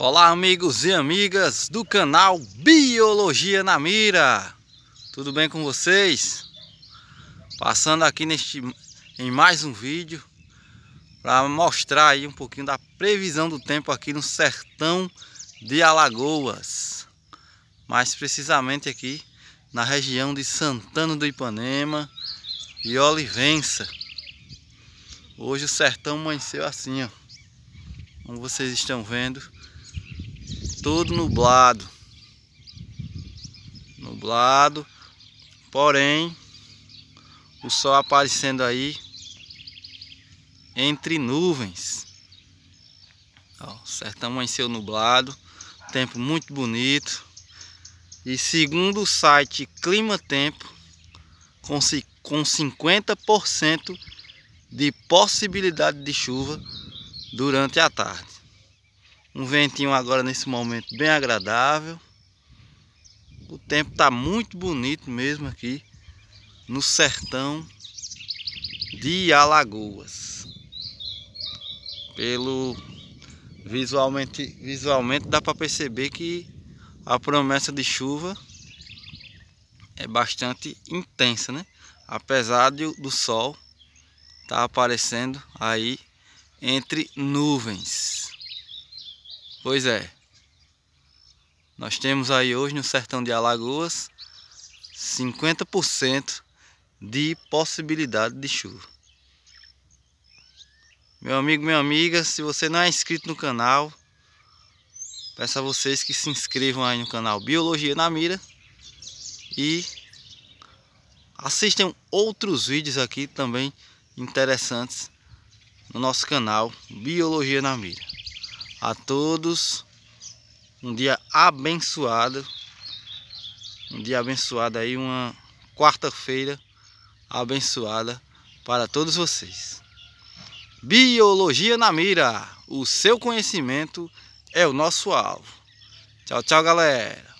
Olá amigos e amigas do canal Biologia na Mira Tudo bem com vocês? Passando aqui neste, em mais um vídeo Para mostrar aí um pouquinho da previsão do tempo aqui no sertão de Alagoas Mais precisamente aqui na região de Santana do Ipanema e Olivença Hoje o sertão amanheceu assim ó Como vocês estão vendo Todo nublado. Nublado. Porém, o sol aparecendo aí entre nuvens. Ó, sertão amanheceu nublado. Tempo muito bonito. E segundo o site Clima Tempo, com, com 50% de possibilidade de chuva durante a tarde. Um ventinho agora nesse momento bem agradável. O tempo está muito bonito mesmo aqui no sertão de Alagoas. Pelo visualmente, visualmente dá para perceber que a promessa de chuva é bastante intensa, né? Apesar de, do sol estar tá aparecendo aí entre nuvens. Pois é. Nós temos aí hoje no sertão de Alagoas 50% de possibilidade de chuva. Meu amigo, minha amiga, se você não é inscrito no canal, peço a vocês que se inscrevam aí no canal Biologia na Mira e assistam outros vídeos aqui também interessantes no nosso canal Biologia na Mira a todos um dia abençoado. Um dia abençoado aí, uma quarta-feira abençoada para todos vocês. Biologia na mira, o seu conhecimento é o nosso alvo. Tchau, tchau, galera.